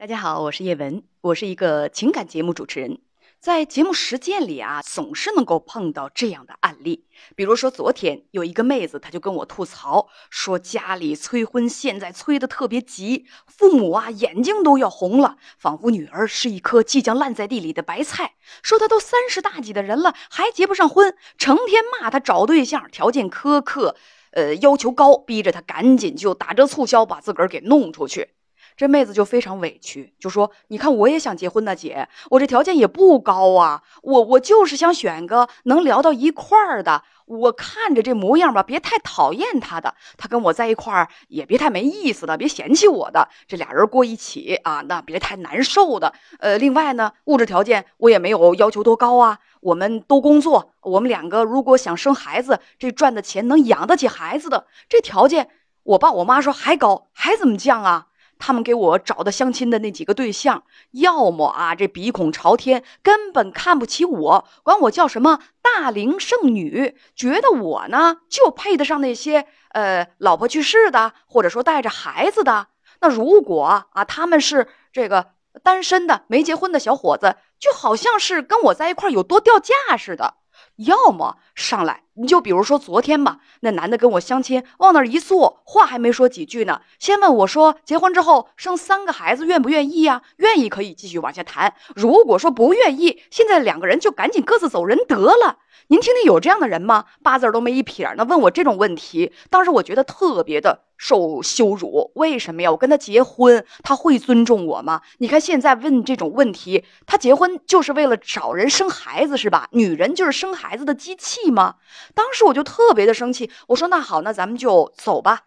大家好，我是叶文，我是一个情感节目主持人。在节目实践里啊，总是能够碰到这样的案例。比如说，昨天有一个妹子，她就跟我吐槽说，家里催婚，现在催得特别急，父母啊眼睛都要红了，仿佛女儿是一颗即将烂在地里的白菜。说她都三十大几的人了，还结不上婚，成天骂她找对象条件苛刻，呃，要求高，逼着她赶紧就打折促销把自个儿给弄出去。这妹子就非常委屈，就说：“你看，我也想结婚呢，姐，我这条件也不高啊，我我就是想选个能聊到一块儿的。我看着这模样吧，别太讨厌他的，他跟我在一块儿也别太没意思的，别嫌弃我的。这俩人过一起啊，那别太难受的。呃，另外呢，物质条件我也没有要求多高啊。我们都工作，我们两个如果想生孩子，这赚的钱能养得起孩子的这条件，我爸我妈说还高，还怎么降啊？”他们给我找的相亲的那几个对象，要么啊这鼻孔朝天，根本看不起我，管我叫什么大龄剩女，觉得我呢就配得上那些呃老婆去世的，或者说带着孩子的。那如果啊他们是这个单身的、没结婚的小伙子，就好像是跟我在一块有多掉价似的。要么上来。你就比如说昨天吧，那男的跟我相亲，往那儿一坐，话还没说几句呢，先问我说：“结婚之后生三个孩子，愿不愿意啊？”愿意可以继续往下谈；如果说不愿意，现在两个人就赶紧各自走人得了。您听听有这样的人吗？八字儿都没一撇儿，那问我这种问题，当时我觉得特别的受羞辱。为什么呀？我跟他结婚，他会尊重我吗？你看现在问这种问题，他结婚就是为了找人生孩子是吧？女人就是生孩子的机器吗？当时我就特别的生气，我说那好，那咱们就走吧。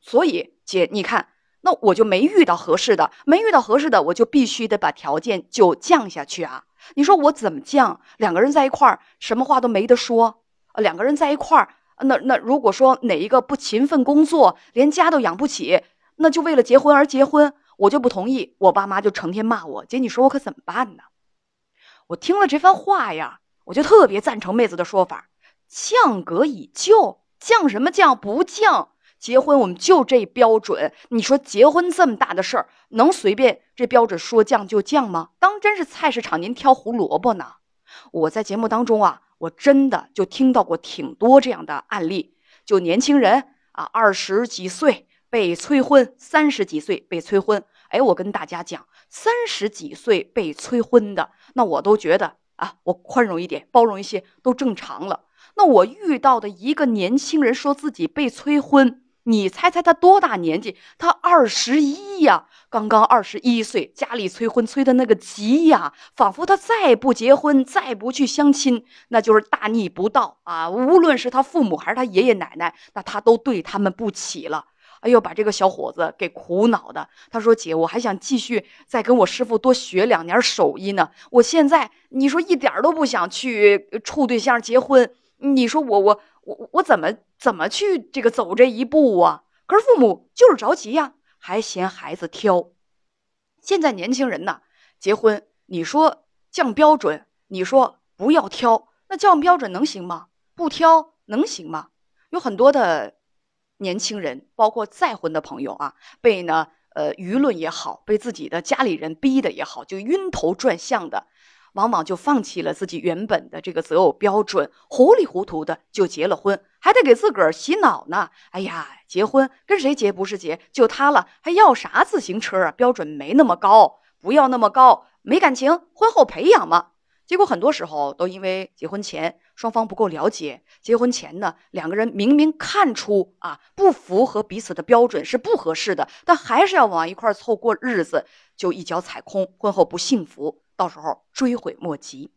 所以姐，你看，那我就没遇到合适的，没遇到合适的，我就必须得把条件就降下去啊。你说我怎么降？两个人在一块儿，什么话都没得说。两个人在一块儿，那那如果说哪一个不勤奋工作，连家都养不起，那就为了结婚而结婚，我就不同意。我爸妈就成天骂我。姐，你说我可怎么办呢？我听了这番话呀，我就特别赞成妹子的说法。降格以就，降什么降不降？结婚我们就这标准。你说结婚这么大的事儿，能随便这标准说降就降吗？当真是菜市场您挑胡萝卜呢？我在节目当中啊，我真的就听到过挺多这样的案例，就年轻人啊，二十几岁被催婚，三十几岁被催婚。哎，我跟大家讲，三十几岁被催婚的，那我都觉得啊，我宽容一点，包容一些都正常了。那我遇到的一个年轻人说自己被催婚，你猜猜他多大年纪？他二十一呀，刚刚二十一岁，家里催婚催的那个急呀，仿佛他再不结婚、再不去相亲，那就是大逆不道啊！无论是他父母还是他爷爷奶奶，那他都对他们不起了。哎呦，把这个小伙子给苦恼的。他说：“姐，我还想继续再跟我师傅多学两年手艺呢，我现在你说一点都不想去处对象、结婚。”你说我我我我怎么怎么去这个走这一步啊？可是父母就是着急呀，还嫌孩子挑。现在年轻人呢，结婚你说降标准，你说不要挑，那降标准能行吗？不挑能行吗？有很多的，年轻人，包括再婚的朋友啊，被呢呃舆论也好，被自己的家里人逼的也好，就晕头转向的。往往就放弃了自己原本的这个择偶标准，糊里糊涂的就结了婚，还得给自个儿洗脑呢。哎呀，结婚跟谁结不是结就他了，还要啥自行车啊？标准没那么高，不要那么高，没感情，婚后培养嘛。结果很多时候都因为结婚前双方不够了解，结婚前呢两个人明明看出啊不符合彼此的标准是不合适的，但还是要往一块凑过日子，就一脚踩空，婚后不幸福。到时候追悔莫及。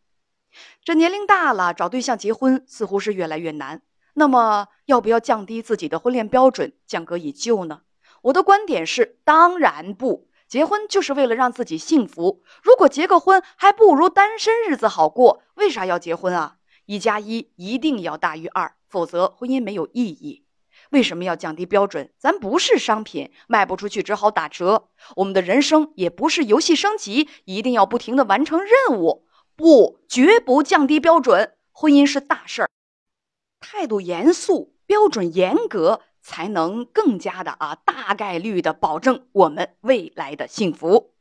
这年龄大了，找对象结婚似乎是越来越难。那么，要不要降低自己的婚恋标准，降格以旧呢？我的观点是，当然不。结婚就是为了让自己幸福。如果结个婚还不如单身日子好过，为啥要结婚啊？一加一一定要大于二，否则婚姻没有意义。为什么要降低标准？咱不是商品，卖不出去只好打折。我们的人生也不是游戏升级，一定要不停的完成任务。不，绝不降低标准。婚姻是大事儿，态度严肃，标准严格，才能更加的啊，大概率的保证我们未来的幸福。